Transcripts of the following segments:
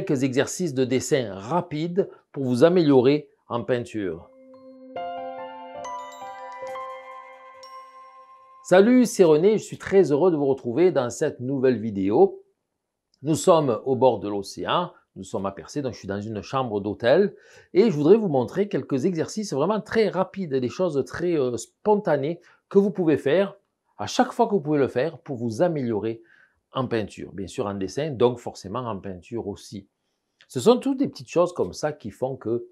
quelques exercices de dessin rapides pour vous améliorer en peinture. Salut, c'est René, je suis très heureux de vous retrouver dans cette nouvelle vidéo. Nous sommes au bord de l'océan, nous sommes à Percé, donc je suis dans une chambre d'hôtel et je voudrais vous montrer quelques exercices vraiment très rapides, des choses très euh, spontanées que vous pouvez faire à chaque fois que vous pouvez le faire pour vous améliorer en peinture, bien sûr en dessin, donc forcément en peinture aussi. Ce sont toutes des petites choses comme ça qui font que,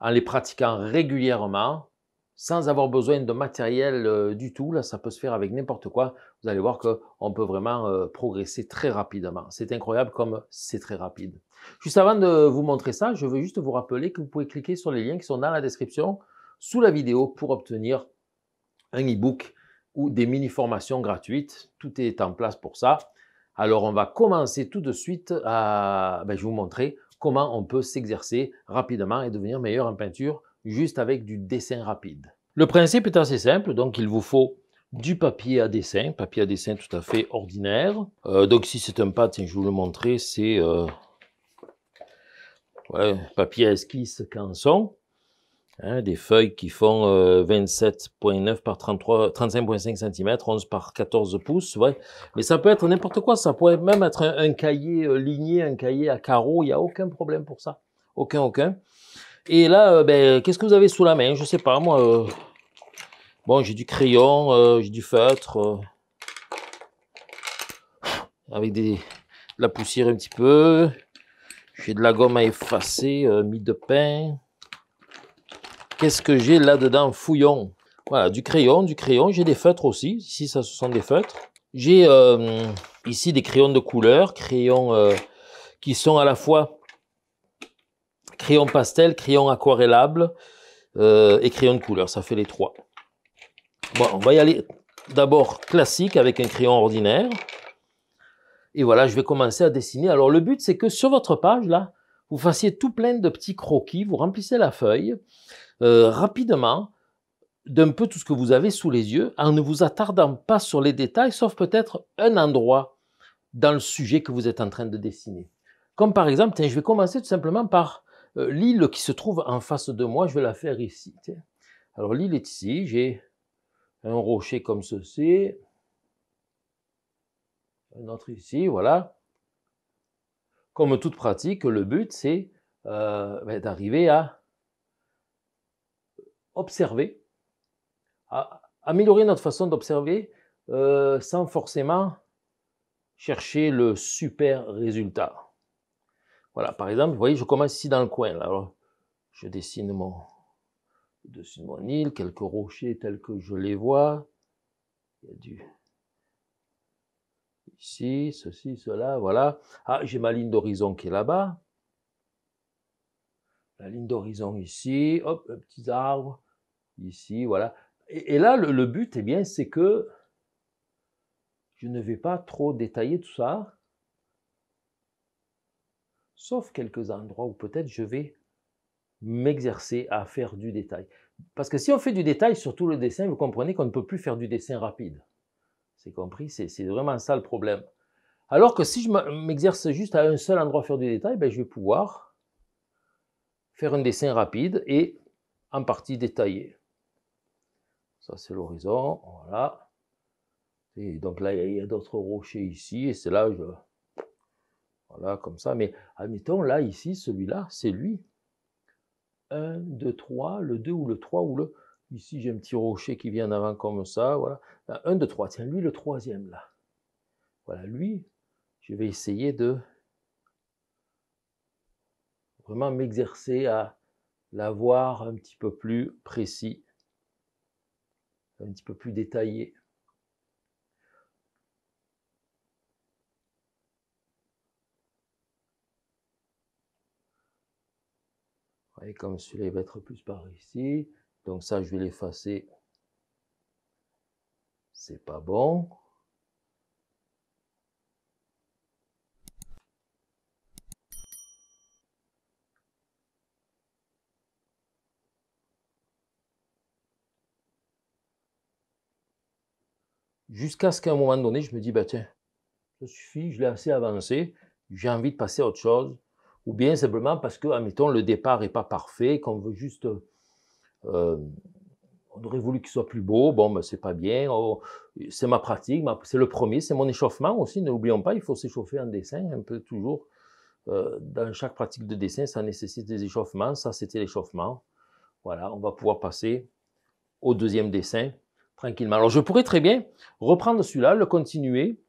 en les pratiquant régulièrement, sans avoir besoin de matériel euh, du tout, là ça peut se faire avec n'importe quoi, vous allez voir qu'on peut vraiment euh, progresser très rapidement. C'est incroyable comme c'est très rapide. Juste avant de vous montrer ça, je veux juste vous rappeler que vous pouvez cliquer sur les liens qui sont dans la description sous la vidéo pour obtenir un e-book ou des mini-formations gratuites. Tout est en place pour ça. Alors on va commencer tout de suite à, ben, je vous montrer comment on peut s'exercer rapidement et devenir meilleur en peinture juste avec du dessin rapide. Le principe est assez simple, donc il vous faut du papier à dessin, papier à dessin tout à fait ordinaire. Euh, donc si c'est un pad, je vous le montrer, c'est euh, papier à esquisse canson. Hein, des feuilles qui font 27,9 euh, par 35,5 cm, 11 par 14 pouces, ouais. Mais ça peut être n'importe quoi, ça pourrait même être un, cahier euh, ligné, un cahier à carreaux, il n'y a aucun problème pour ça. Aucun, aucun. Et là, euh, ben, qu'est-ce que vous avez sous la main Je ne sais pas, moi. Bon, j'ai du crayon, j'ai du feutre, avec de la poussière un petit peu. J'ai de la gomme à effacer, mis de pain. Qu'est-ce que j'ai là-dedans fouillon Voilà, du crayon, du crayon. J'ai des feutres aussi. Ici, ça, ce sont des feutres. J'ai euh, ici des crayons de couleur, crayons euh, qui sont à la fois crayon pastel, crayon aquarellables euh, et crayon de couleur. Ça fait les trois. Bon, on va y aller d'abord classique avec un crayon ordinaire. Et voilà, je vais commencer à dessiner. Alors le but, c'est que sur votre page, là, vous fassiez tout plein de petits croquis, vous remplissez la feuille, euh, rapidement d'un peu tout ce que vous avez sous les yeux en ne vous attardant pas sur les détails, sauf peut-être un endroit dans le sujet que vous êtes en train de dessiner. Comme par exemple, je vais commencer tout simplement par euh, l'île qui se trouve en face de moi, je vais la faire ici. Alors l'île est ici, j'ai un rocher comme ceci, un autre ici, voilà. Comme toute pratique, le but c'est euh, ben, d'arriver à observer, améliorer notre façon d'observer euh, sans forcément chercher le super résultat. Voilà, par exemple, vous voyez, je commence ici dans le coin. Alors, je dessine mon, je dessine mon île, quelques rochers tels que je les vois. Il y a du... Ici, ceci, cela, voilà. Ah, j'ai ma ligne d'horizon qui est là-bas. La ligne d'horizon ici, hop, un petit arbre, ici, voilà. Et, là, le, but, eh bien, c'est que je ne vais pas trop détailler tout ça, sauf quelques endroits où peut-être je vais m'exercer à faire du détail. Parce que si on fait du détail, sur tout le dessin, vous comprenez qu'on ne peut plus faire du dessin rapide. C'est compris, c'est vraiment ça le problème. Alors que si je m'exerce juste à un seul endroit à faire du détail, ben, je vais pouvoir faire un dessin rapide et en partie détaillé. Ça, c'est l'horizon. Voilà. Et donc là, il y a, d'autres rochers ici. Et c'est là, je... Voilà, comme ça. Mais admettons, là, ici, celui-là, c'est lui. 1, 2, 3, le 2 ou le 3 ou le... Ici, j'ai un petit rocher qui vient en avant comme ça. Voilà. 1, 2, 3. Tiens, lui, le troisième, là. Voilà, lui, je vais essayer de vraiment m'exercer à l'avoir un petit peu plus précis un petit peu plus détaillé. voyez comme celui-là va être plus par ici, donc ça je vais l'effacer, c'est pas bon. Jusqu'à ce qu'à un moment donné, je me dis, bah, tiens, ça suffit, je l'ai assez avancé, j'ai envie de passer à autre chose. Ou bien simplement parce que, admettons, le départ n'est pas parfait, qu'on veut juste. Euh, on aurait voulu qu'il soit plus beau, bon, mais bah, c'est pas bien, oh, c'est ma pratique, c'est le premier, c'est mon échauffement aussi, ne l'oublions pas, il faut s'échauffer en dessin un peu toujours. Euh, dans chaque pratique de dessin, ça nécessite des échauffements, ça c'était l'échauffement. Voilà, on va pouvoir passer au deuxième dessin tranquillement. Alors je pourrais très bien reprendre celui-là, le continuer.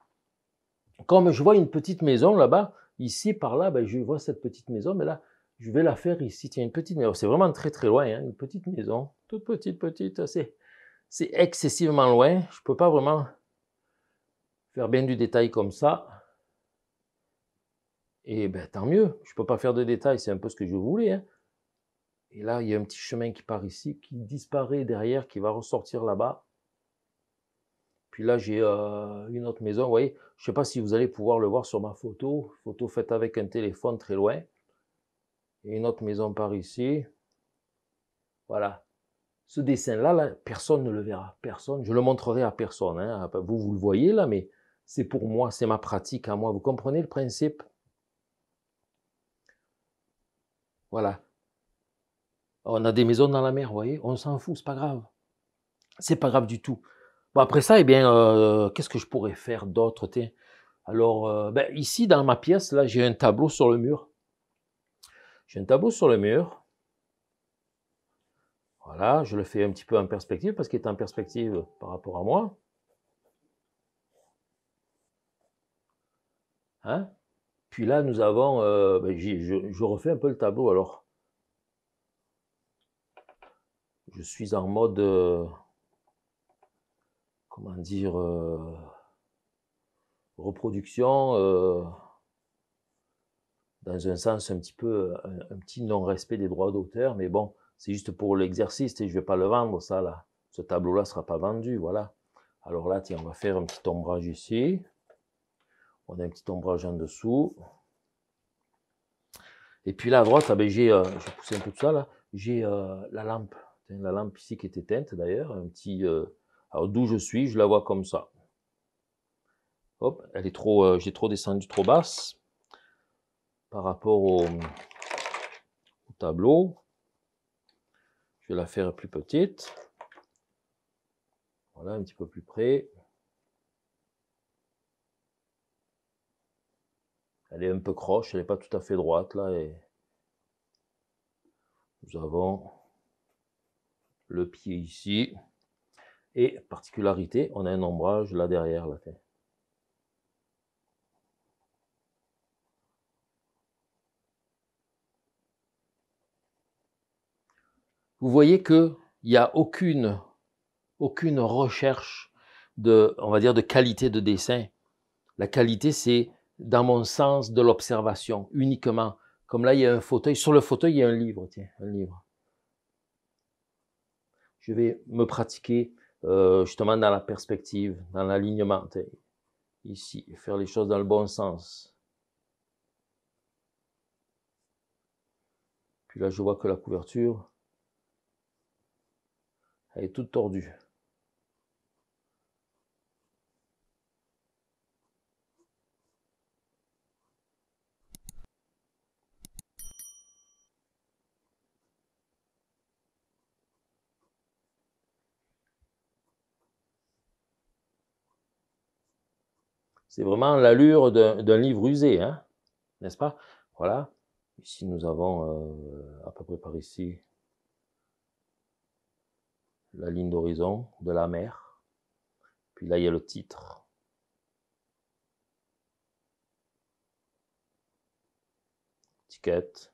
Comme je vois une petite maison là-bas, ici, par là, ben, je vois cette petite maison, mais là, je vais la faire ici. Tiens, une petite maison, c'est vraiment très très loin, hein. une petite maison, toute petite, petite, c'est, c'est excessivement loin. Je ne peux pas vraiment faire bien du détail comme ça. Et ben tant mieux, je ne peux pas faire de détail, c'est un peu ce que je voulais. Hein. Et là, il y a un petit chemin qui part ici, qui disparaît derrière, qui va ressortir là-bas. Puis là, j'ai euh, une autre maison. Vous voyez, je ne sais pas si vous allez pouvoir le voir sur ma photo. Photo faite avec un téléphone très loin. Et une autre maison par ici. Voilà. Ce dessin-là, personne ne le verra. Personne. Je le montrerai à personne. Hein. Vous, vous le voyez là, mais c'est pour moi, c'est ma pratique à moi. Vous comprenez le principe Voilà. On a des maisons dans la mer, vous voyez. On s'en fout, ce n'est pas grave. Ce n'est pas grave du tout après ça, eh bien, euh, qu'est-ce que je pourrais faire d'autre Alors, euh, ben, ici, dans ma pièce, là, j'ai un tableau sur le mur. J'ai un tableau sur le mur. Voilà, je le fais un petit peu en perspective parce qu'il est en perspective par rapport à moi. Hein Puis là, nous avons... Euh, ben, je, je refais un peu le tableau, alors. Je suis en mode comment dire, euh, reproduction euh, dans un sens un petit peu, un, petit non-respect des droits d'auteur, mais bon, c'est juste pour l'exercice, et je ne vais pas le vendre, ça, là. Ce tableau-là ne sera pas vendu, voilà. Alors là, tiens, on va faire un petit ombrage ici. On a un petit ombrage en dessous. Et puis là, à droite, ah ben, j'ai, euh, je poussé un peu tout ça, là. J'ai la lampe, la lampe ici qui est éteinte, d'ailleurs, un petit d'où je suis, je la vois comme ça. Hop, elle est trop, euh, j'ai trop descendu trop basse par rapport au, au, tableau. Je vais la faire plus petite. Voilà, un petit peu plus près. Elle est un peu croche, elle n'est pas tout à fait droite là. Et nous avons le pied ici. Et particularité, on a un ombrage là derrière la tête. Vous voyez que il n'y a aucune, aucune recherche de, on va dire, de qualité de dessin. La qualité, c'est dans mon sens de l'observation uniquement. Comme là, il y a un fauteuil. Sur le fauteuil, il y a un livre. Tiens, un livre. Je vais me pratiquer euh, justement dans la perspective, dans l'alignement, ici, faire les choses dans le bon sens. Puis là, je vois que la couverture, elle est toute tordue. C'est vraiment l'allure d'un livre usé, hein, n'est-ce pas Voilà. Ici, nous avons euh, à peu près par ici la ligne d'horizon de la mer. Puis là, il y a le titre. étiquette.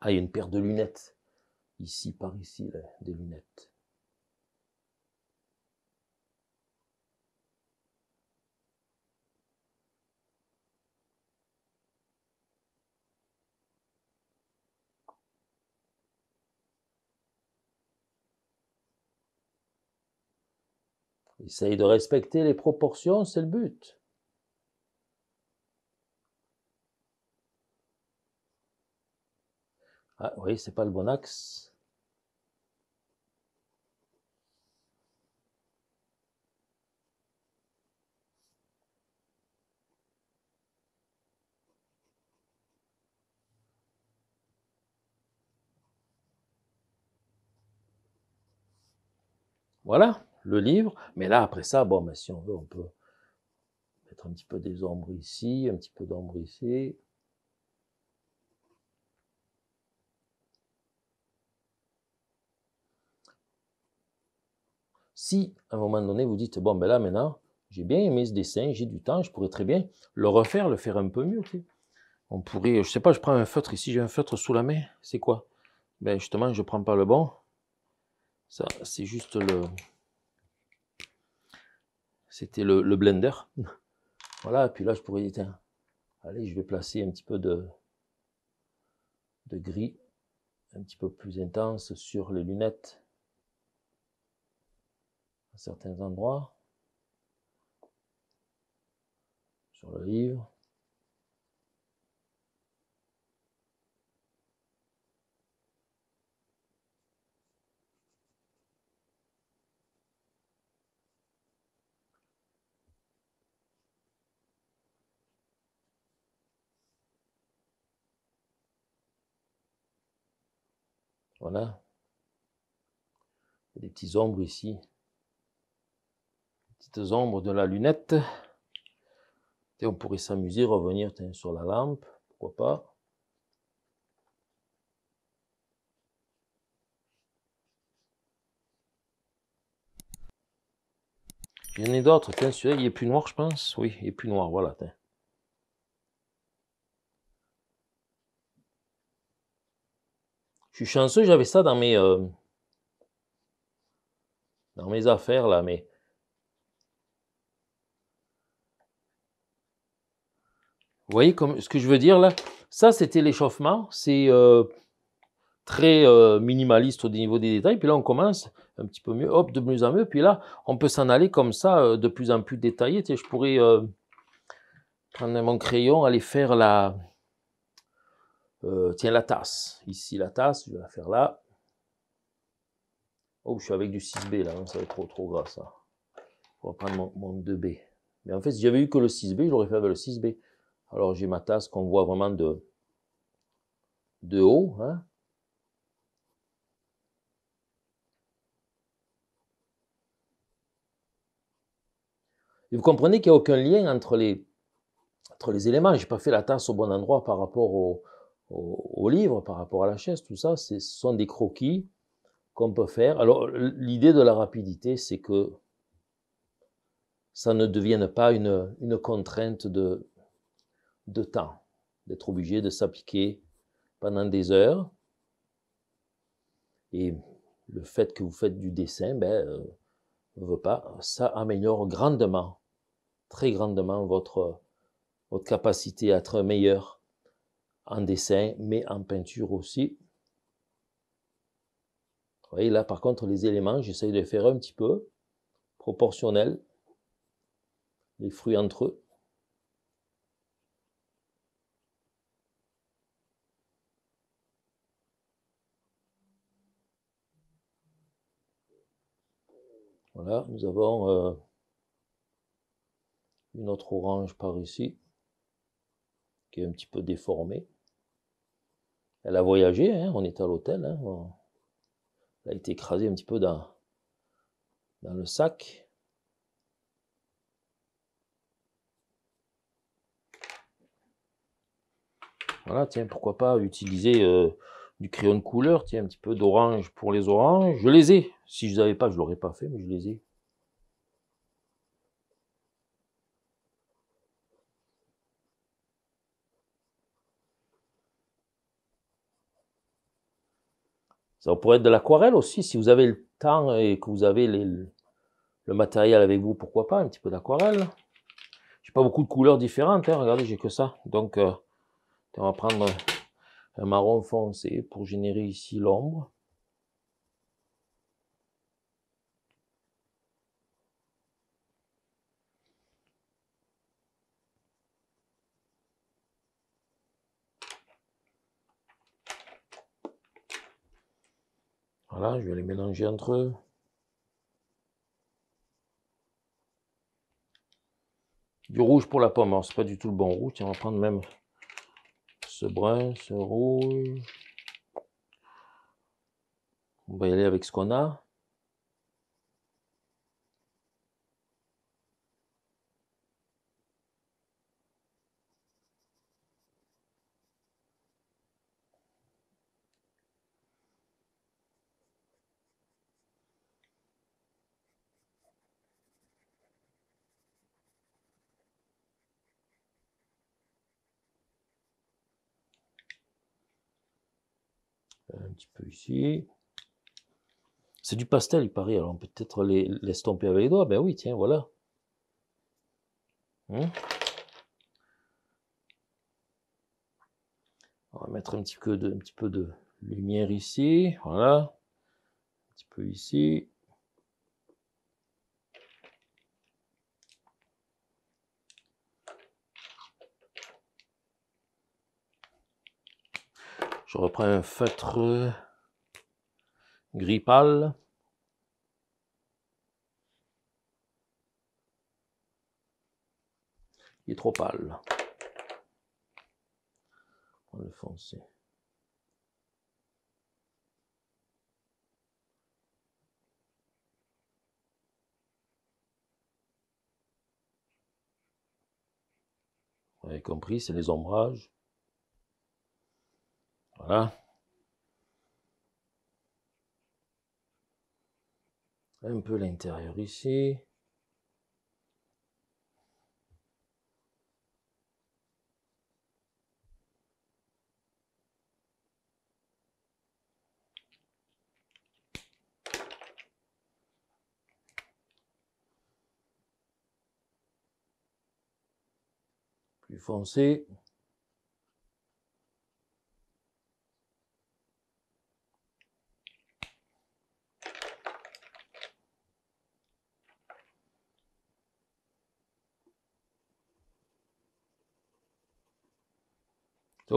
Ah, il y a une paire de lunettes. Ici, par ici, des lunettes. Essaye de respecter les proportions, c'est le but. Ah oui, c'est pas le bon axe. Voilà le livre. Mais là, après ça, bon, ben, si on veut, on peut mettre un petit peu des ombres ici, un petit peu d'ombre ici. Si, à un moment donné, vous dites, bon, ben là, maintenant, j'ai bien aimé ce dessin, j'ai du temps, je pourrais très bien le refaire, le faire un peu mieux. On pourrait, je sais pas, je prends un feutre ici, j'ai un feutre sous la main, c'est quoi Ben justement, je prends pas le bon. Ça, c'est juste le, c'était le, blender. voilà, et puis là, je pourrais dire, allez, je vais placer un petit peu de, de gris, un petit peu plus intense sur les lunettes à certains endroits, sur le livre. Voilà. Des petits ombres ici. Petites ombres de la lunette. Et on pourrait s'amuser, revenir sur la lampe, pourquoi pas. Il y en a d'autres, tiens, celui-là, il est plus noir, je pense. Oui, il est plus noir, voilà, tiens. Je suis chanceux, j'avais ça dans mes, euh, dans mes affaires là, mais. Vous voyez comme, ce que je veux dire là Ça, c'était l'échauffement. C'est euh, très euh, minimaliste au niveau des détails. Puis là, on commence un petit peu mieux. Hop, de plus en mieux. Puis là, on peut s'en aller comme ça, de plus en plus détaillé. Tu je pourrais prendre mon crayon, aller faire la, euh, tiens, la tasse. Ici, la tasse, je vais la faire là. Oh, je suis avec du 6B là, hein, ça va être trop, trop gras ça. On va prendre mon, 2B. Mais en fait, si j'avais eu que le 6B, j'aurais fait avec le 6B. Alors j'ai ma tasse qu'on voit vraiment de, de haut. Hein. Et vous comprenez qu'il n'y a aucun lien entre les, entre les éléments. Je n'ai pas fait la tasse au bon endroit par rapport au, au, livre, par rapport à la chaise, tout ça, ce sont des croquis qu'on peut faire. Alors, l'idée de la rapidité, c'est que ça ne devienne pas une, une contrainte de, de temps, d'être obligé de s'appliquer pendant des heures. Et le fait que vous faites du dessin, ben, euh, pas, ça améliore grandement, très grandement votre, votre capacité à être meilleur en dessin, mais en peinture aussi. Vous voyez, là, par contre, les éléments, j'essaye de les faire un petit peu proportionnels, les fruits entre eux. Voilà, nous avons euh, une autre orange par ici, qui est un petit peu déformée. Elle a voyagé, hein, on était à l'hôtel. Hein, elle a été écrasée un petit peu dans, dans le sac. Voilà, tiens, pourquoi pas utiliser euh, du crayon de couleur, tiens, un petit peu d'orange pour les oranges. Je les ai. Si je ne les avais pas, je ne l'aurais pas fait, mais je les ai. Ça pourrait être de l'aquarelle aussi, si vous avez le temps et que vous avez le matériel avec vous, pourquoi pas, un petit peu d'aquarelle. J'ai pas beaucoup de couleurs différentes, hein, regardez, j'ai que ça. Donc, euh, on va prendre un marron foncé pour générer ici l'ombre. Voilà, je vais les mélanger entre eux. Du rouge pour la pomme, hein, c'est pas du tout le bon rouge. Tiens, on va prendre même ce brun, ce rouge. On va y aller avec ce qu'on a. un petit peu ici. C'est du pastel, il paraît. Alors peut-être l'estomper avec les doigts. Ben oui, tiens, voilà. Hein on va mettre un petit, peu de, un petit peu de lumière ici. Voilà. Un petit peu ici. Je reprends un feutre gris pâle. Il est trop pâle. On le fonce Vous avez compris, c'est les ombrages. Voilà. Un peu l'intérieur ici. Plus foncé.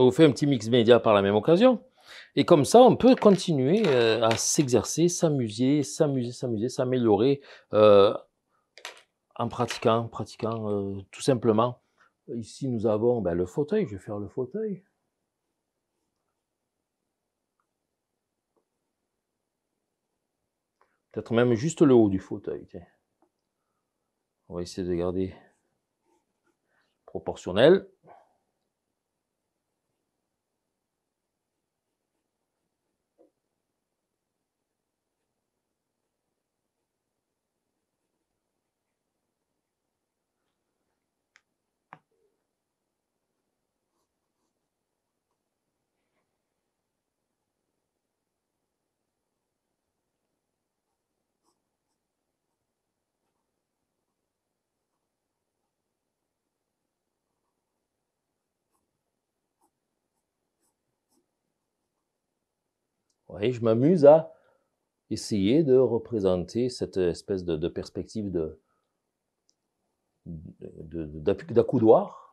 On fait un petit mix média par la même occasion. Et comme ça, on peut continuer euh, à s'exercer, s'amuser, s'amuser, s'amuser, s'améliorer euh, en pratiquant, pratiquant euh, tout simplement. Ici, nous avons ben, le fauteuil. Je vais faire le fauteuil. Peut-être même juste le haut du fauteuil. On va essayer de garder proportionnel. je m'amuse à essayer de représenter cette espèce de, perspective de d'accoudoir.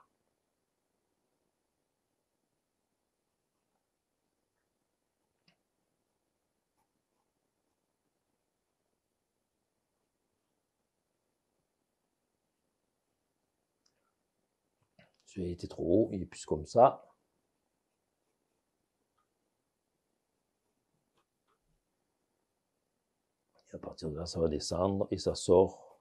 J'ai été trop haut, il est plus comme ça. ça va descendre et ça sort.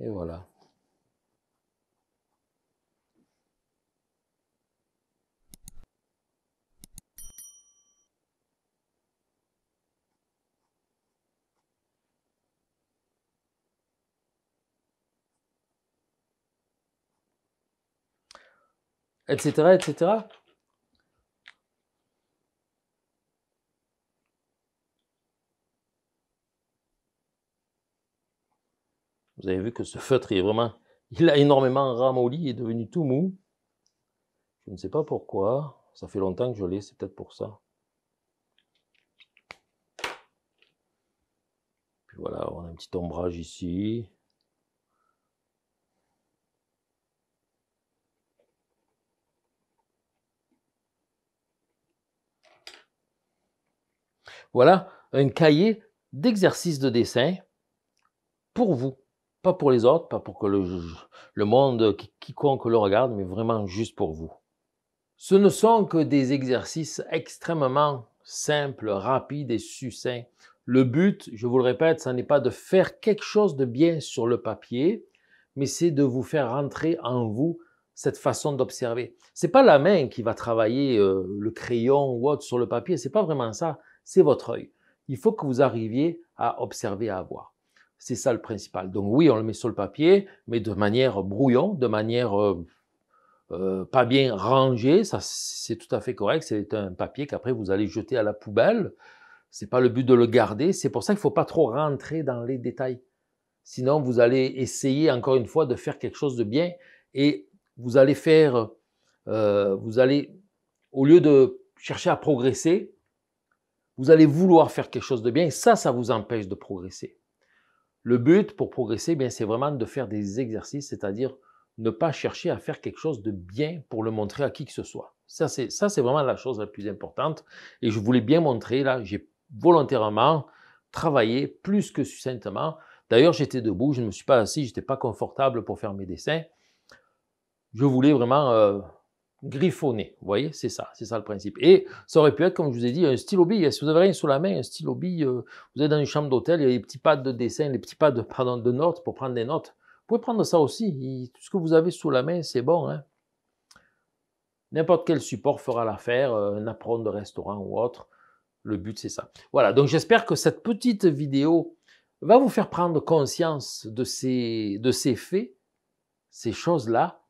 Et voilà. etc., etc. Vous avez vu que ce feutre est vraiment, il a énormément ramolli, il est devenu tout mou. Je ne sais pas pourquoi. Ça fait longtemps que je l'ai, c'est peut-être pour ça. Puis voilà, on a un petit ombrage ici. Voilà un cahier d'exercices de dessin pour vous, pas pour les autres, pas pour que le, monde, quiconque le regarde, mais vraiment juste pour vous. Ce ne sont que des exercices extrêmement simples, rapides et succincts. Le but, je vous le répète, ce n'est pas de faire quelque chose de bien sur le papier, mais c'est de vous faire rentrer en vous cette façon d'observer. n'est pas la main qui va travailler euh, le crayon ou autre sur le papier, n'est pas vraiment ça c'est votre œil. Il faut que vous arriviez à observer, à voir. C'est ça le principal. Donc oui, on le met sur le papier, mais de manière brouillon, de manière euh, euh, pas bien rangée. Ça, c'est tout à fait correct. C'est un papier qu'après vous allez jeter à la poubelle. C'est pas le but de le garder. C'est pour ça qu'il faut pas trop rentrer dans les détails. Sinon, vous allez essayer encore une fois de faire quelque chose de bien et vous allez faire, euh, vous allez, au lieu de chercher à progresser, vous allez vouloir faire quelque chose de bien et ça, ça vous empêche de progresser. Le but pour progresser, bien, c'est vraiment de faire des exercices, c'est-à-dire ne pas chercher à faire quelque chose de bien pour le montrer à qui que ce soit. Ça, c'est, ça, c'est vraiment la chose la plus importante. Et je voulais bien montrer, là, j'ai volontairement travaillé plus que succinctement. D'ailleurs, j'étais debout, je ne me suis pas assis, je n'étais pas confortable pour faire mes dessins. Je voulais vraiment euh, griffonné. Vous voyez, c'est ça, c'est ça le principe. Et ça aurait pu être, comme je vous ai dit, un stylo bille. Si vous avez rien sous la main, un stylo bille, euh, vous êtes dans une chambre d'hôtel, il y a des petits pads de dessin, les petits pads de, pardon, de notes pour prendre des notes. Vous pouvez prendre ça aussi. tout ce que vous avez sous la main, c'est bon. Hein. N'importe quel support fera l'affaire, euh, un apron de restaurant ou autre. Le but, c'est ça. Voilà, donc j'espère que cette petite vidéo va vous faire prendre conscience de ces, de ces faits, ces choses-là,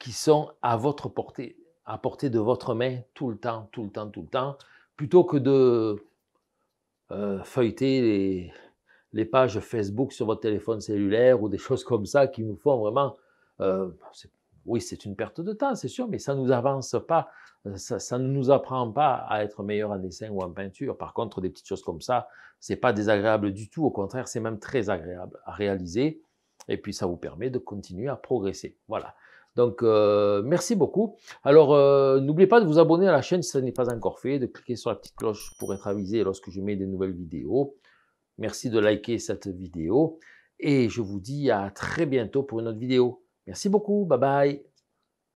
qui sont à votre portée, à portée de votre main tout le temps, tout le temps, tout le temps, plutôt que de euh, feuilleter les, les, pages Facebook sur votre téléphone cellulaire ou des choses comme ça qui nous font vraiment... Euh, oui, c'est une perte de temps, c'est sûr, mais ça ne nous avance pas, euh, ça, ça, ne nous apprend pas à être meilleur en dessin ou en peinture. Par contre, des petites choses comme ça, c'est pas désagréable du tout, au contraire, c'est même très agréable à réaliser. Et puis, ça vous permet de continuer à progresser. Voilà. Donc, euh, merci beaucoup. Alors, euh, n'oubliez pas de vous abonner à la chaîne si ce n'est pas encore fait, de cliquer sur la petite cloche pour être avisé lorsque je mets des nouvelles vidéos. Merci de liker cette vidéo et je vous dis à très bientôt pour une autre vidéo. Merci beaucoup. Bye bye.